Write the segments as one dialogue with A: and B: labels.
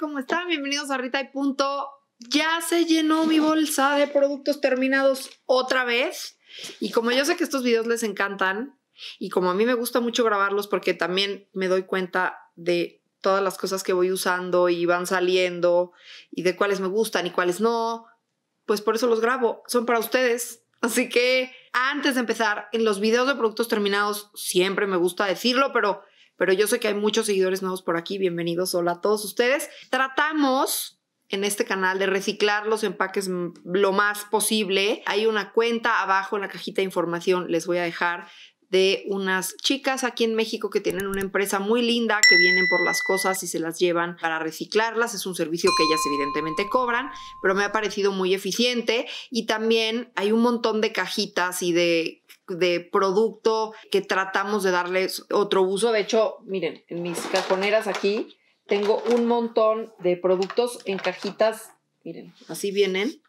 A: ¿cómo están? Bienvenidos a Rita y Punto. Ya se llenó mi bolsa de productos terminados otra vez. Y como yo sé que estos videos les encantan y como a mí me gusta mucho grabarlos porque también me doy cuenta de todas las cosas que voy usando y van saliendo y de cuáles me gustan y cuáles no, pues por eso los grabo. Son para ustedes. Así que antes de empezar, en los videos de productos terminados siempre me gusta decirlo, pero pero yo sé que hay muchos seguidores nuevos por aquí. Bienvenidos, hola a todos ustedes. Tratamos en este canal de reciclar los empaques lo más posible. Hay una cuenta abajo en la cajita de información, les voy a dejar de unas chicas aquí en México que tienen una empresa muy linda que vienen por las cosas y se las llevan para reciclarlas. Es un servicio que ellas evidentemente cobran, pero me ha parecido muy eficiente. Y también hay un montón de cajitas y de de producto que tratamos de darles otro uso. De hecho, miren, en mis cajoneras aquí tengo un montón de productos en cajitas, miren, así vienen.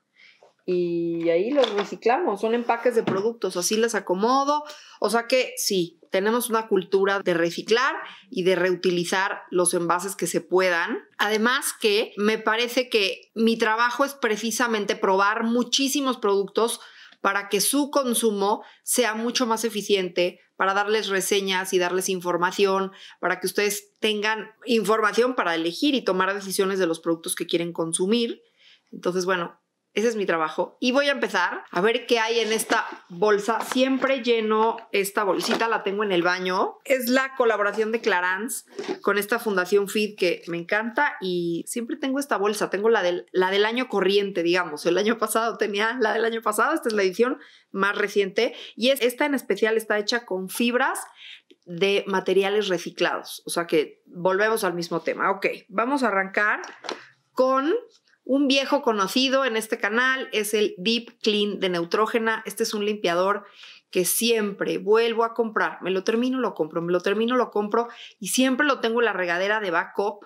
A: Y ahí los reciclamos, son empaques de productos, así las acomodo. O sea que sí, tenemos una cultura de reciclar y de reutilizar los envases que se puedan. Además que me parece que mi trabajo es precisamente probar muchísimos productos para que su consumo sea mucho más eficiente, para darles reseñas y darles información, para que ustedes tengan información para elegir y tomar decisiones de los productos que quieren consumir. Entonces, bueno, ese es mi trabajo. Y voy a empezar a ver qué hay en esta bolsa. Siempre lleno esta bolsita, la tengo en el baño. Es la colaboración de Clarance con esta fundación FIT que me encanta y siempre tengo esta bolsa. Tengo la del, la del año corriente, digamos. El año pasado tenía la del año pasado. Esta es la edición más reciente. Y esta en especial está hecha con fibras de materiales reciclados. O sea que volvemos al mismo tema. Ok, vamos a arrancar con un viejo conocido en este canal es el Deep Clean de Neutrógena. Este es un limpiador que siempre vuelvo a comprar. Me lo termino, lo compro, me lo termino, lo compro y siempre lo tengo en la regadera de backup.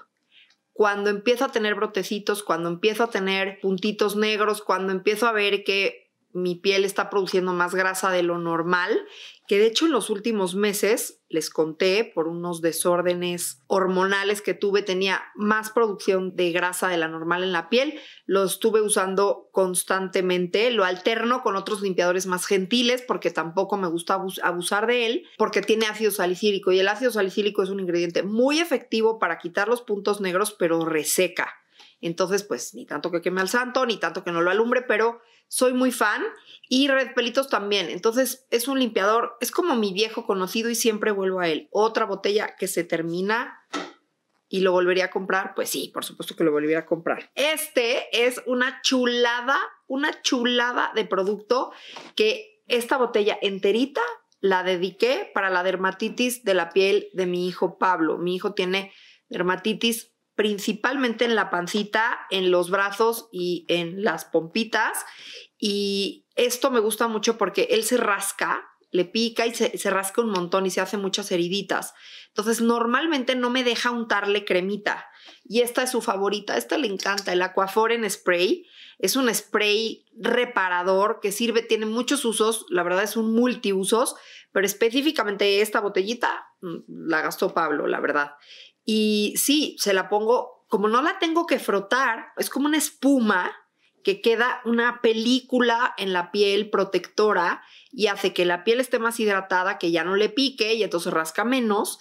A: Cuando empiezo a tener brotecitos, cuando empiezo a tener puntitos negros, cuando empiezo a ver que mi piel está produciendo más grasa de lo normal, que de hecho en los últimos meses, les conté, por unos desórdenes hormonales que tuve, tenía más producción de grasa de la normal en la piel, lo estuve usando constantemente, lo alterno con otros limpiadores más gentiles porque tampoco me gusta abusar de él, porque tiene ácido salicílico y el ácido salicílico es un ingrediente muy efectivo para quitar los puntos negros, pero reseca. Entonces, pues ni tanto que queme al santo, ni tanto que no lo alumbre, pero soy muy fan y Red Pelitos también. Entonces, es un limpiador, es como mi viejo conocido y siempre vuelvo a él. Otra botella que se termina y lo volvería a comprar, pues sí, por supuesto que lo volvería a comprar. Este es una chulada, una chulada de producto que esta botella enterita la dediqué para la dermatitis de la piel de mi hijo Pablo. Mi hijo tiene dermatitis principalmente en la pancita, en los brazos y en las pompitas. Y esto me gusta mucho porque él se rasca, le pica y se, rasca un montón y se hace muchas heriditas. Entonces, normalmente no me deja untarle cremita. Y esta es su favorita, esta le encanta, el Aquaphor en spray. Es un spray reparador que sirve, tiene muchos usos, la verdad es un multiusos, pero específicamente esta botellita mm, la gastó Pablo, la verdad. Y sí, se la pongo, como no la tengo que frotar, es como una espuma que queda una película en la piel protectora y hace que la piel esté más hidratada, que ya no le pique y entonces rasca menos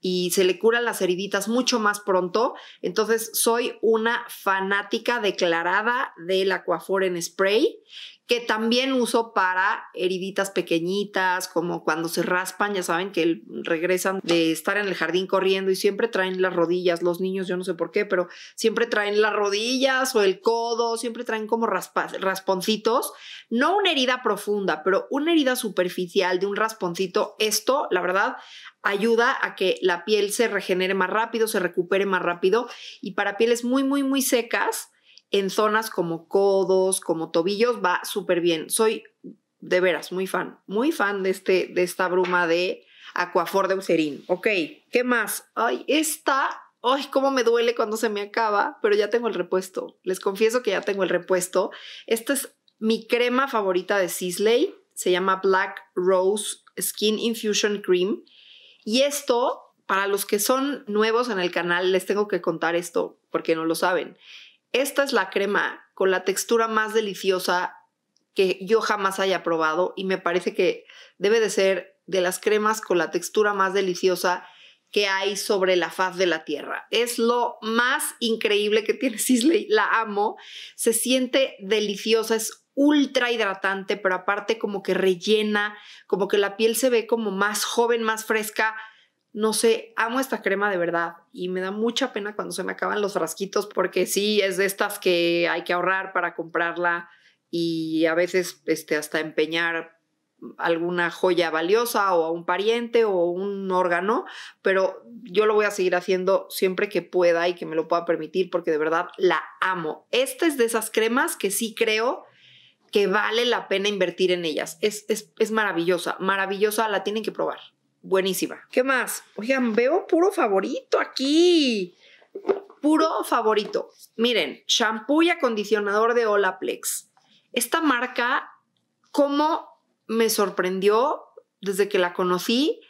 A: y se le curan las heriditas mucho más pronto. Entonces soy una fanática declarada del Aquafor en spray que también uso para heriditas pequeñitas, como cuando se raspan, ya saben que regresan de estar en el jardín corriendo y siempre traen las rodillas, los niños, yo no sé por qué, pero siempre traen las rodillas o el codo, siempre traen como rasponcitos, no una herida profunda, pero una herida superficial de un rasponcito, esto, la verdad, ayuda a que la piel se regenere más rápido, se recupere más rápido y para pieles muy, muy, muy secas, en zonas como codos, como tobillos, va súper bien. Soy de veras muy fan, muy fan de, este, de esta bruma de Aquafor de Eucerin. Ok, ¿qué más? Ay, esta ay, cómo me duele cuando se me acaba, pero ya tengo el repuesto. Les confieso que ya tengo el repuesto. Esta es mi crema favorita de Sisley, se llama Black Rose Skin Infusion Cream. Y esto, para los que son nuevos en el canal, les tengo que contar esto porque no lo saben. Esta es la crema con la textura más deliciosa que yo jamás haya probado y me parece que debe de ser de las cremas con la textura más deliciosa que hay sobre la faz de la tierra. Es lo más increíble que tiene Sisley, la amo, se siente deliciosa, es ultra hidratante, pero aparte como que rellena, como que la piel se ve como más joven, más fresca, no sé, amo esta crema de verdad y me da mucha pena cuando se me acaban los rasquitos porque sí, es de estas que hay que ahorrar para comprarla y a veces este, hasta empeñar alguna joya valiosa o a un pariente o un órgano, pero yo lo voy a seguir haciendo siempre que pueda y que me lo pueda permitir porque de verdad la amo. Esta es de esas cremas que sí creo que vale la pena invertir en ellas. es, es maravillosa, maravillosa, la tienen que probar buenísima. ¿Qué más? Oigan, veo puro favorito aquí. Puro favorito. Miren, shampoo y acondicionador de Olaplex. Esta marca, cómo me sorprendió desde que la conocí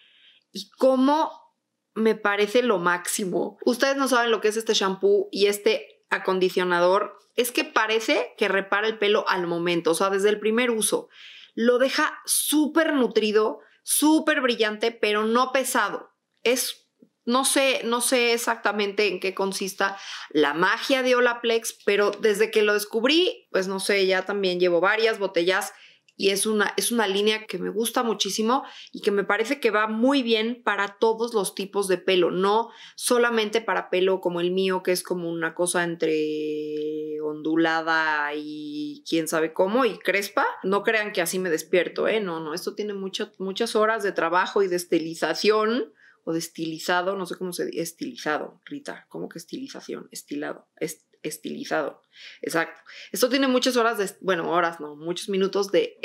A: y cómo me parece lo máximo. Ustedes no saben lo que es este shampoo y este acondicionador. Es que parece que repara el pelo al momento, o sea, desde el primer uso. Lo deja súper nutrido, súper brillante, pero no pesado. Es no sé, no sé exactamente en qué consista la magia de Olaplex, pero desde que lo descubrí, pues no sé, ya también llevo varias botellas y es una, es una línea que me gusta muchísimo y que me parece que va muy bien para todos los tipos de pelo, no solamente para pelo como el mío, que es como una cosa entre ondulada y quién sabe cómo y crespa. No crean que así me despierto, ¿eh? No, no, esto tiene muchas muchas horas de trabajo y de estilización o de estilizado, no sé cómo se dice, estilizado, Rita, ¿cómo que estilización? Estilado, estilizado estilizado. Exacto. Esto tiene muchas horas de, bueno, horas no, muchos minutos de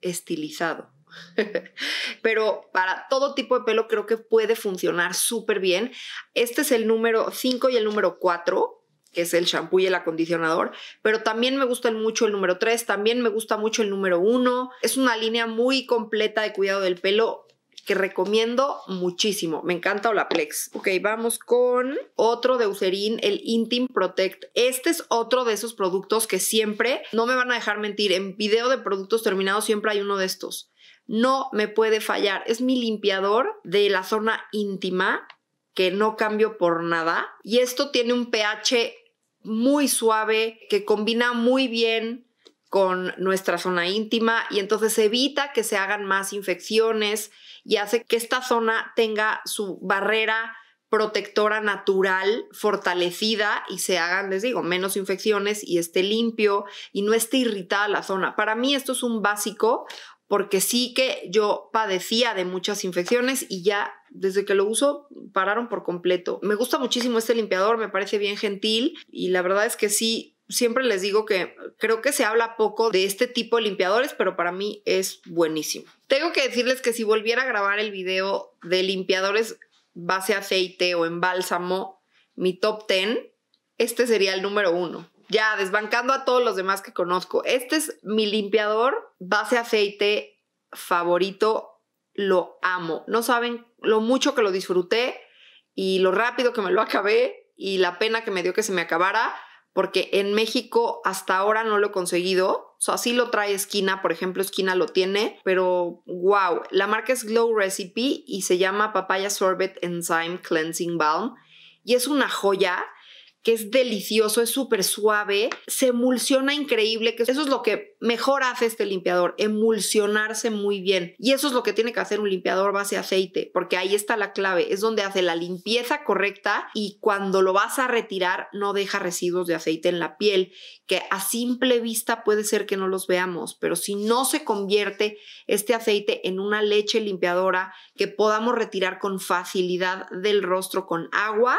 A: estilizado. Pero para todo tipo de pelo creo que puede funcionar súper bien. Este es el número 5 y el número 4 que es el shampoo y el acondicionador, pero también me gusta mucho el número 3, también me gusta mucho el número 1. Es una línea muy completa de cuidado del pelo que recomiendo muchísimo. Me encanta Olaplex. Ok, vamos con otro de Eucerin, el Intim Protect. Este es otro de esos productos que siempre, no me van a dejar mentir, en video de productos terminados siempre hay uno de estos. No me puede fallar. Es mi limpiador de la zona íntima que no cambio por nada. Y esto tiene un pH muy suave que combina muy bien con nuestra zona íntima y entonces evita que se hagan más infecciones y hace que esta zona tenga su barrera protectora natural fortalecida y se hagan, les digo, menos infecciones y esté limpio y no esté irritada la zona. Para mí esto es un básico porque sí que yo padecía de muchas infecciones y ya desde que lo uso pararon por completo. Me gusta muchísimo este limpiador, me parece bien gentil y la verdad es que sí siempre les digo que creo que se habla poco de este tipo de limpiadores, pero para mí es buenísimo. Tengo que decirles que si volviera a grabar el video de limpiadores base aceite o en bálsamo, mi top 10, este sería el número uno. Ya, desbancando a todos los demás que conozco. Este es mi limpiador base aceite favorito. Lo amo. No saben lo mucho que lo disfruté y lo rápido que me lo acabé y la pena que me dio que se me acabara porque en México hasta ahora no lo he conseguido. O lo trae Esquina, por ejemplo, Esquina lo tiene, pero wow. La marca es Glow Recipe y se llama Papaya Sorbet Enzyme Cleansing Balm y es una joya que es delicioso, es súper suave, se emulsiona increíble, que eso es lo que mejor hace este limpiador, emulsionarse muy bien. Y eso es lo que tiene que hacer un limpiador base aceite, porque ahí está la clave, es donde hace la limpieza correcta y cuando lo vas a retirar no deja residuos de aceite en la piel, que a simple vista puede ser que no los veamos, pero si no se convierte este aceite en una leche limpiadora que podamos retirar con facilidad del rostro con agua,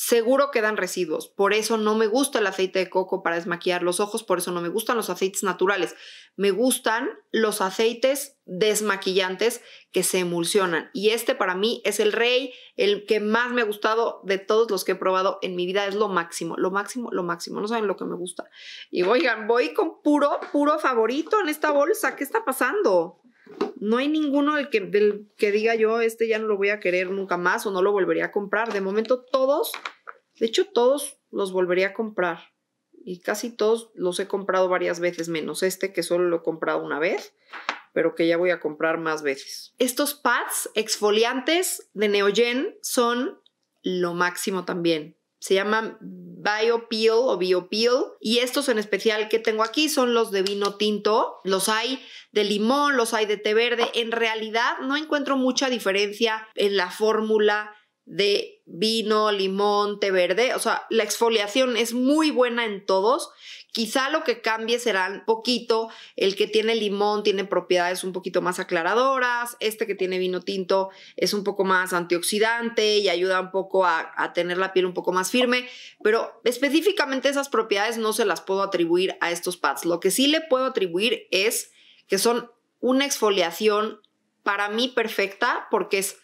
A: seguro quedan residuos. Por eso no me gusta el aceite de coco para desmaquillar los ojos, por eso no me gustan los aceites naturales. Me gustan los aceites desmaquillantes que se emulsionan. Y este para mí es el rey, el que más me ha gustado de todos los que he probado en mi vida. Es lo máximo, lo máximo, lo máximo. No saben lo que me gusta. Y oigan, voy con puro, puro favorito en esta bolsa. ¿Qué está pasando? No hay ninguno del que, diga yo, este ya no lo voy a querer nunca más o no lo volvería a comprar. De momento todos, de hecho todos los volvería a comprar. Y casi todos los he comprado varias veces, menos este que solo lo he comprado una vez, pero que ya voy a comprar más veces. Estos pads exfoliantes de Neogen son lo máximo también se llaman BioPeel o BioPeel y estos en especial que tengo aquí son los de vino tinto, los hay de limón, los hay de té verde, en realidad no encuentro mucha diferencia en la fórmula de vino, limón, té verde, o sea, la exfoliación es muy buena en todos Quizá lo que cambie serán poquito, el que tiene limón tiene propiedades un poquito más aclaradoras, este que tiene vino tinto es un poco más antioxidante y ayuda un poco a, a tener la piel un poco más firme, pero específicamente esas propiedades no se las puedo atribuir a estos pads. Lo que sí le puedo atribuir es que son una exfoliación para mí perfecta porque es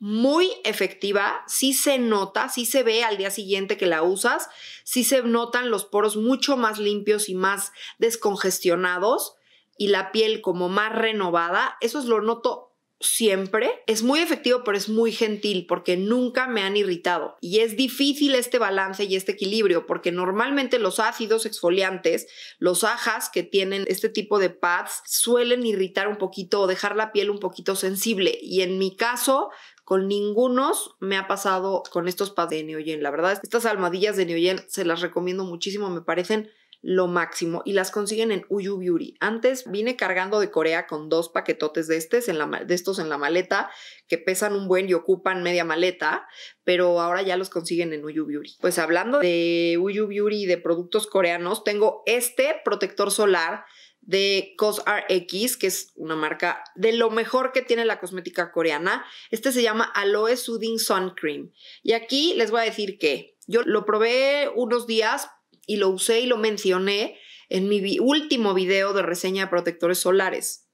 A: muy efectiva, sí se nota, sí se ve al día siguiente que la usas, sí se notan los poros mucho más limpios y más descongestionados y la piel como más renovada, eso lo noto siempre. Es muy efectivo, pero es muy gentil porque nunca me han irritado. Y es difícil este balance y este equilibrio porque normalmente los ácidos exfoliantes, los ajas que tienen este tipo de pads, suelen irritar un poquito o dejar la piel un poquito sensible. Y en mi caso, con ningunos me ha pasado con estos pads de Neoyen. La verdad, estas almohadillas de Neoyen se las recomiendo muchísimo, me parecen lo máximo y las consiguen en Uyu Beauty. Antes vine cargando de Corea con dos paquetotes de, estos en la, de estos en la maleta que pesan un buen y ocupan media maleta, pero ahora ya los consiguen en Uyu Beauty. Pues hablando de Uyu Beauty y de productos coreanos, tengo este protector solar de COSRX, que es una marca de lo mejor que tiene la cosmética coreana. Este se llama Aloe Soothing Sun Cream. Y aquí les voy a decir que yo lo probé unos días y lo usé y lo mencioné en mi último video de reseña de protectores solares.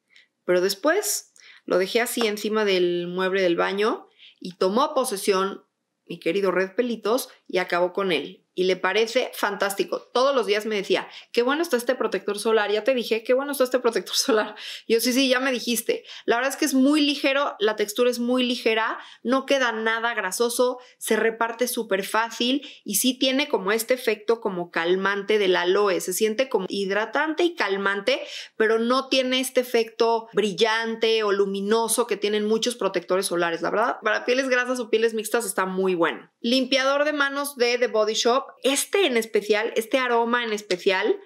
A: Pero después lo dejé así encima del mueble del baño y tomó posesión mi querido Red Pelitos y acabó con él y le parece fantástico. Todos los días me decía, qué bueno está este protector solar, ya te dije, qué bueno está este protector solar. Yo sí, sí, ya me dijiste. La verdad es que es muy ligero, la textura es muy ligera, no queda nada grasoso, se reparte súper fácil y sí tiene como este efecto como calmante del aloe, se siente como hidratante y calmante, pero no tiene este efecto brillante o luminoso que tienen muchos protectores solares. La verdad, para pieles grasas o pieles mixtas está muy bueno. Limpiador de manos de The Body Shop este en especial, este aroma en especial,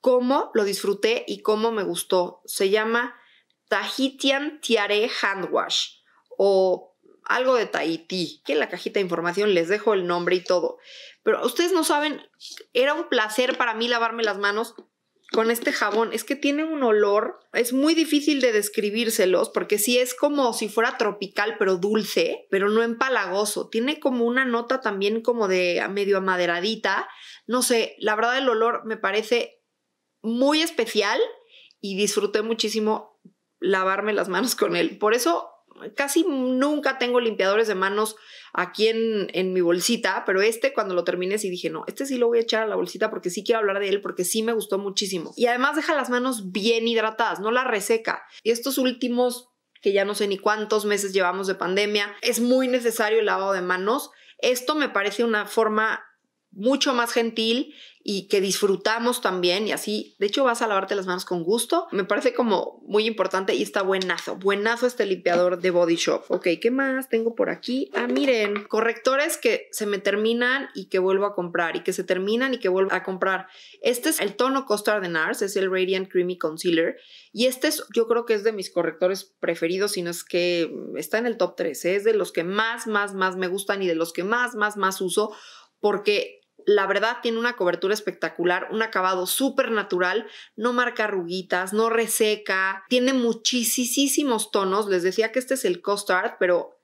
A: cómo lo disfruté y cómo me gustó. Se llama Tahitian Tiare Hand Wash o algo de Tahití, que en la cajita de información les dejo el nombre y todo. Pero ustedes no saben, era un placer para mí lavarme las manos con este jabón es que tiene un olor, es muy difícil de describírselos porque sí es como si fuera tropical pero dulce, pero no empalagoso, tiene como una nota también como de medio amaderadita, no sé, la verdad el olor me parece muy especial y disfruté muchísimo lavarme las manos con él. Por eso casi nunca tengo limpiadores de manos aquí en, en mi bolsita, pero este cuando lo terminé sí dije, no, este sí lo voy a echar a la bolsita porque sí quiero hablar de él, porque sí me gustó muchísimo. Y además deja las manos bien hidratadas, no la reseca. Y estos últimos, que ya no sé ni cuántos meses llevamos de pandemia, es muy necesario el lavado de manos. Esto me parece una forma mucho más gentil y que disfrutamos también y así, de hecho vas a lavarte las manos con gusto, me parece como muy importante y está buenazo, buenazo este limpiador de Body Shop. Ok, ¿qué más tengo por aquí? Ah, miren, correctores que se me terminan y que vuelvo a comprar y que se terminan y que vuelvo a comprar. Este es el tono de Nars, es el Radiant Creamy Concealer y este es, yo creo que es de mis correctores preferidos, sino es que está en el top 3, ¿eh? es de los que más, más, más me gustan y de los que más, más, más uso porque la verdad tiene una cobertura espectacular, un acabado súper natural, no marca arruguitas, no reseca, tiene muchísimos tonos. Les decía que este es el Art, pero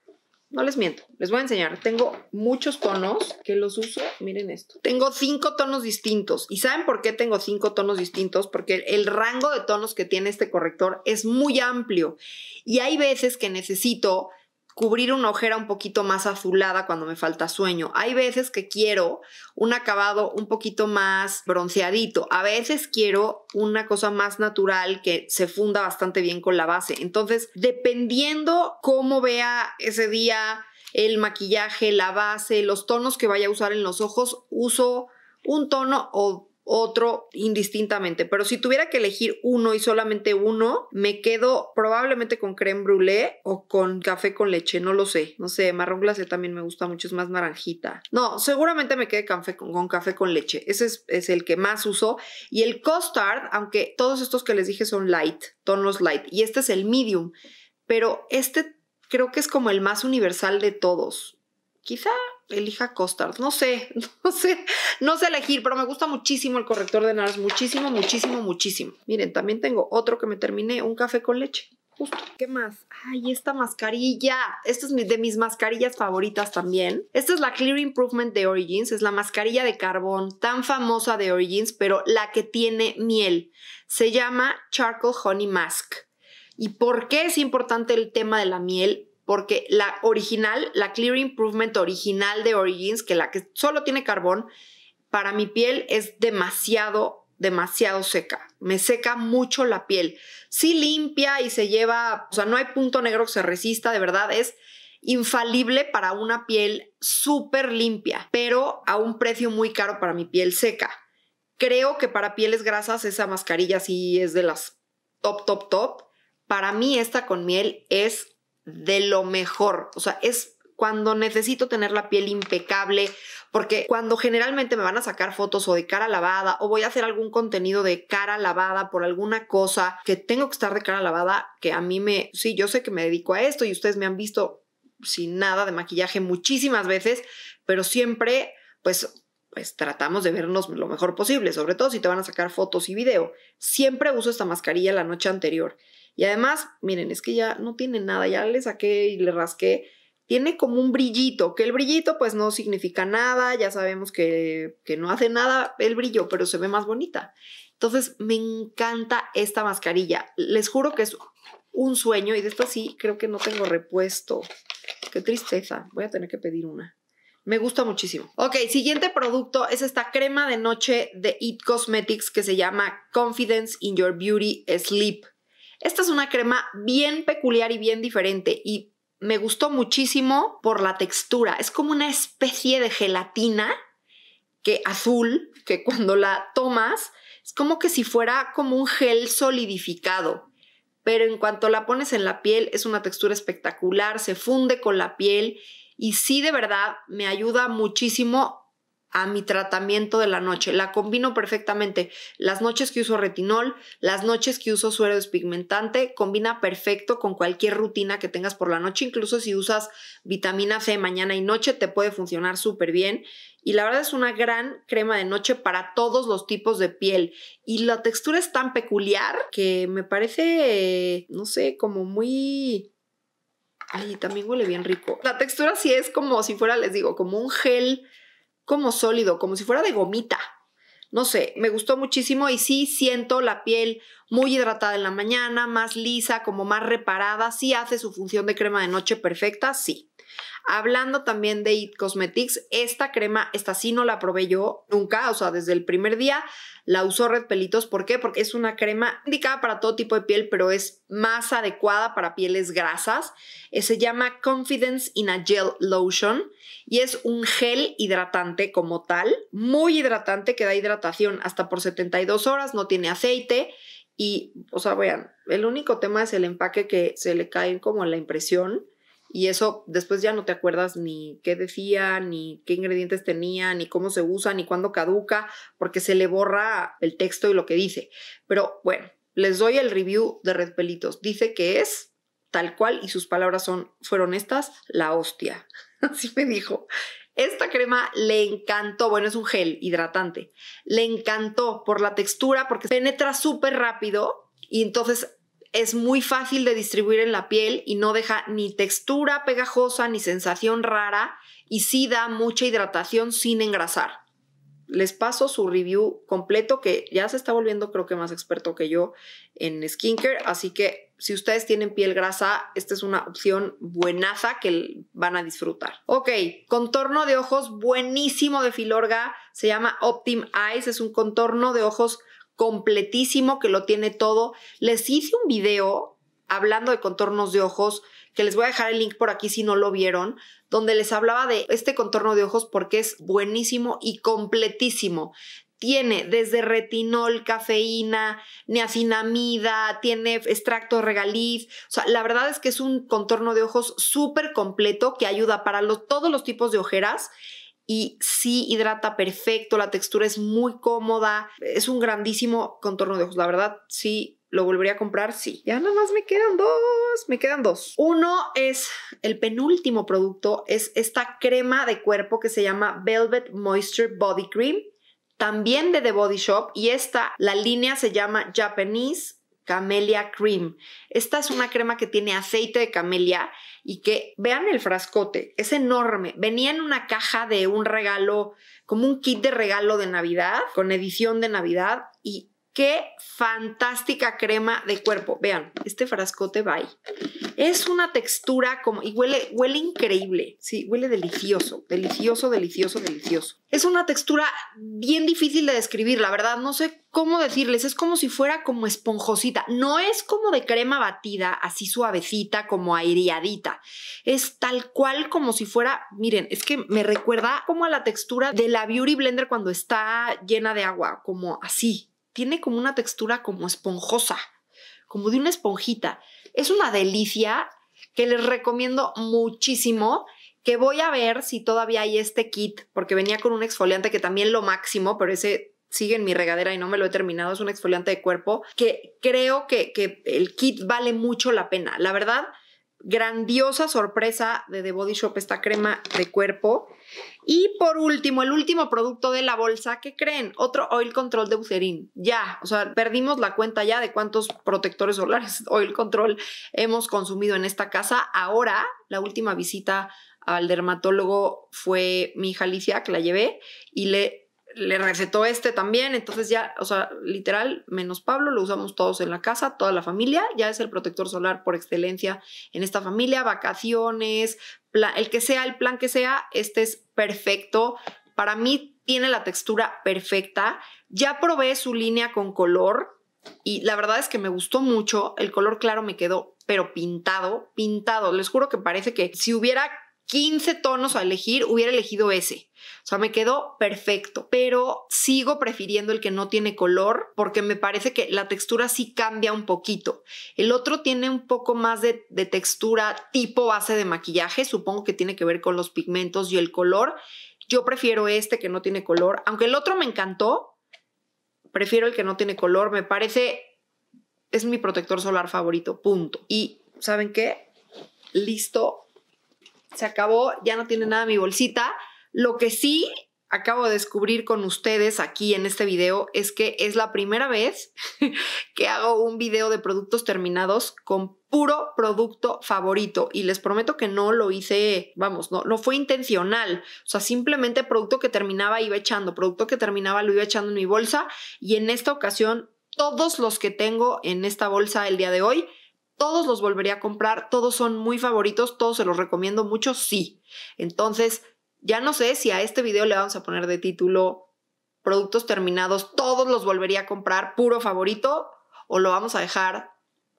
A: no les miento, les voy a enseñar. Tengo muchos tonos que los uso. Miren esto. Tengo cinco tonos distintos. ¿Y saben por qué tengo cinco tonos distintos? Porque el rango de tonos que tiene este corrector es muy amplio. Y hay veces que necesito cubrir una ojera un poquito más azulada cuando me falta sueño. Hay veces que quiero un acabado un poquito más bronceadito. A veces quiero una cosa más natural que se funda bastante bien con la base. Entonces, dependiendo cómo vea ese día el maquillaje, la base, los tonos que vaya a usar en los ojos, uso un tono o otro indistintamente. Pero si tuviera que elegir uno y solamente uno, me quedo probablemente con creme brûlée o con café con leche, no lo sé. No sé, marrón glacé también me gusta mucho, es más naranjita. No, seguramente me quede café con, café con leche. Ese es, es, el que más uso. Y el costard, aunque todos estos que les dije son light, tonos light, y este es el medium, pero este creo que es como el más universal de todos. Quizá elija Costard. No sé, no sé, no sé elegir, pero me gusta muchísimo el corrector de NARS. Muchísimo, muchísimo, muchísimo. Miren, también tengo otro que me terminé, un café con leche. Justo. ¿Qué más? Ay, esta mascarilla. Esta es de mis mascarillas favoritas también. Esta es la Clear Improvement de Origins. Es la mascarilla de carbón tan famosa de Origins, pero la que tiene miel. Se llama Charcoal Honey Mask. ¿Y por qué es importante el tema de la miel? porque la original, la Clear Improvement original de Origins, que la que solo tiene carbón, para mi piel es demasiado, demasiado seca. Me seca mucho la piel. Sí limpia y se lleva, o sea, no hay punto negro que se resista, de verdad es infalible para una piel súper limpia, pero a un precio muy caro para mi piel seca. Creo que para pieles grasas esa mascarilla sí es de las top, top, top. Para mí esta con miel es de lo mejor. O sea, es cuando necesito tener la piel impecable, porque cuando generalmente me van a sacar fotos o de cara lavada o voy a hacer algún contenido de cara lavada por alguna cosa que tengo que estar de cara lavada, que a mí me, sí, yo sé que me dedico a esto y ustedes me han visto sin nada de maquillaje muchísimas veces, pero siempre pues pues tratamos de vernos lo mejor posible, sobre todo si te van a sacar fotos y video. Siempre uso esta mascarilla la noche anterior y además, miren, es que ya no tiene nada, ya le saqué y le rasqué. Tiene como un brillito, que el brillito pues no significa nada, ya sabemos que, no hace nada el brillo, pero se ve más bonita. Entonces, me encanta esta mascarilla. Les juro que es un sueño y de esta sí creo que no tengo repuesto. Qué tristeza, voy a tener que pedir una. Me gusta muchísimo. Ok, siguiente producto es esta crema de noche de It Cosmetics que se llama Confidence in Your Beauty Sleep. Esta es una crema bien peculiar y bien diferente y me gustó muchísimo por la textura. Es como una especie de gelatina que azul, que cuando la tomas es como que si fuera como un gel solidificado. Pero en cuanto la pones en la piel es una textura espectacular, se funde con la piel y sí de verdad me ayuda muchísimo a mi tratamiento de la noche. La combino perfectamente. Las noches que uso retinol, las noches que uso suero despigmentante, combina perfecto con cualquier rutina que tengas por la noche. Incluso si usas vitamina C mañana y noche, te puede funcionar súper bien. Y la verdad es una gran crema de noche para todos los tipos de piel. Y la textura es tan peculiar que me parece, no sé, como muy Ay, también huele bien rico. La textura sí es como si fuera, les digo, como un gel como sólido, como si fuera de gomita. No sé, me gustó muchísimo y sí siento la piel muy hidratada en la mañana, más lisa, como más reparada, sí hace su función de crema de noche perfecta, sí. Hablando también de It Cosmetics, esta crema, esta sí no la probé yo nunca, o sea, desde el primer día la usó Red Pelitos. ¿Por qué? Porque es una crema indicada para todo tipo de piel, pero es más adecuada para pieles grasas. Eh, se llama Confidence in a Gel Lotion y es un gel hidratante como tal, muy hidratante que da hidratación hasta por 72 horas, no tiene aceite y, o sea, vean, el único tema es el empaque que se le cae como la impresión y eso después ya no te acuerdas ni qué decía, ni qué ingredientes tenía, ni cómo se usa, ni cuándo caduca, porque se le borra el texto y lo que dice. Pero bueno, les doy el review de Red Pelitos. Dice que es tal cual y sus palabras son, fueron estas, la hostia. Así me dijo. Esta crema le encantó, bueno, es un gel hidratante, le encantó por la textura, porque penetra súper rápido y entonces es muy fácil de distribuir en la piel y no deja ni textura pegajosa ni sensación rara y sí da mucha hidratación sin engrasar. Les paso su review completo que ya se está volviendo creo que más experto que yo en skincare, así que si ustedes tienen piel grasa, esta es una opción buenaza que van a disfrutar. Ok, contorno de ojos buenísimo de Filorga, se llama Optim Eyes, es un contorno de ojos completísimo que lo tiene todo. Les hice un video hablando de contornos de ojos, que les voy a dejar el link por aquí si no lo vieron, donde les hablaba de este contorno de ojos porque es buenísimo y completísimo tiene desde retinol, cafeína, niacinamida, tiene extracto regaliz. O sea, la verdad es que es un contorno de ojos súper completo que ayuda para todos los tipos de ojeras y sí hidrata perfecto, la textura es muy cómoda, es un grandísimo contorno de ojos, la verdad sí lo volvería a comprar, sí. Ya nada más me quedan dos, me quedan dos. Uno es el penúltimo producto, es esta crema de cuerpo que se llama Velvet Moisture Body Cream también de The Body Shop y esta, la línea se llama Japanese Camellia Cream. Esta es una crema que tiene aceite de camelia y que, vean el frascote, es enorme. Venía en una caja de un regalo, como un kit de regalo de Navidad, con edición de Navidad y Qué fantástica crema de cuerpo. Vean, este frascote bye. Es una textura como y huele huele increíble. Sí, huele delicioso, delicioso, delicioso, delicioso. Es una textura bien difícil de describir, la verdad, no sé cómo decirles, es como si fuera como esponjosita. No es como de crema batida, así suavecita, como aireadita. Es tal cual como si fuera, miren, es que me recuerda como a la textura de la Beauty Blender cuando está llena de agua, como así, tiene como una textura como esponjosa, como de una esponjita. Es una delicia que les recomiendo muchísimo, que voy a ver si todavía hay este kit, porque venía con un exfoliante que también lo máximo, pero ese sigue en mi regadera y no me lo he terminado, es un exfoliante de cuerpo, que creo que, que el kit vale mucho la pena. La verdad, grandiosa sorpresa de The Body Shop, esta crema de cuerpo. Y por último, el último producto de la bolsa, ¿qué creen? Otro Oil Control de Bucerín. Ya, o sea, perdimos la cuenta ya de cuántos protectores solares Oil Control hemos consumido en esta casa. Ahora, la última visita al dermatólogo fue mi hija Alicia, que la llevé, y le le recetó este también, entonces ya, o sea, literal, menos Pablo, lo usamos todos en la casa, toda la familia, ya es el protector solar por excelencia en esta familia, vacaciones, el que sea, el plan que sea, este es perfecto. Para mí tiene la textura perfecta, ya probé su línea con color y la verdad es que me gustó mucho, el color claro me quedó, pero pintado, pintado, les juro que parece que si hubiera 15 tonos a elegir, hubiera elegido ese o sea, me quedó perfecto, pero sigo prefiriendo el que no tiene color porque me parece que la textura sí cambia un poquito. El otro tiene un poco más de, de textura tipo base de maquillaje, supongo que tiene que ver con los pigmentos y el color. Yo prefiero este que no tiene color, aunque el otro me encantó, prefiero el que no tiene color, me parece, es mi protector solar favorito, punto. Y, ¿saben qué? Listo, se acabó, ya no tiene nada mi bolsita. Lo que sí acabo de descubrir con ustedes aquí en este video es que es la primera vez que hago un video de productos terminados con puro producto favorito y les prometo que no lo hice, vamos, no, fue intencional, o sea, simplemente producto que terminaba iba echando, producto que terminaba lo iba echando en mi bolsa y en esta ocasión todos los que tengo en esta bolsa el día de hoy todos los volvería a comprar, todos son muy favoritos, todos se los recomiendo mucho, sí. Entonces, ya no sé si a este video le vamos a poner de título productos terminados, todos los volvería a comprar, puro favorito, o lo vamos a dejar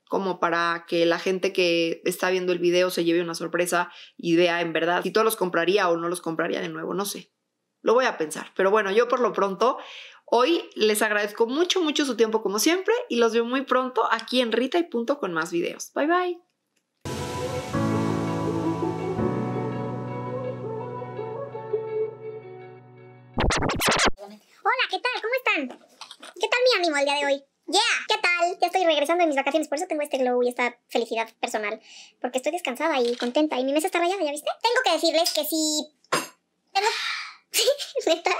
A: como para que la gente que está viendo el video se lleve una sorpresa y vea en verdad si todos los compraría o no los compraría de nuevo, no sé. Lo voy a pensar, pero bueno, yo por lo pronto hoy les agradezco mucho, mucho su tiempo como siempre y los veo muy pronto aquí en Rita y Punto con más videos. Bye bye. Hola, ¿qué tal? ¿Cómo están? ¿Qué tal mi ánimo el día de hoy? Yeah, ¿qué tal? Ya estoy regresando de mis vacaciones, por eso tengo este glow y esta felicidad personal, porque estoy descansada y contenta y mi mesa está rayada, ¿ya viste? Tengo que decirles que si... ¿Neta?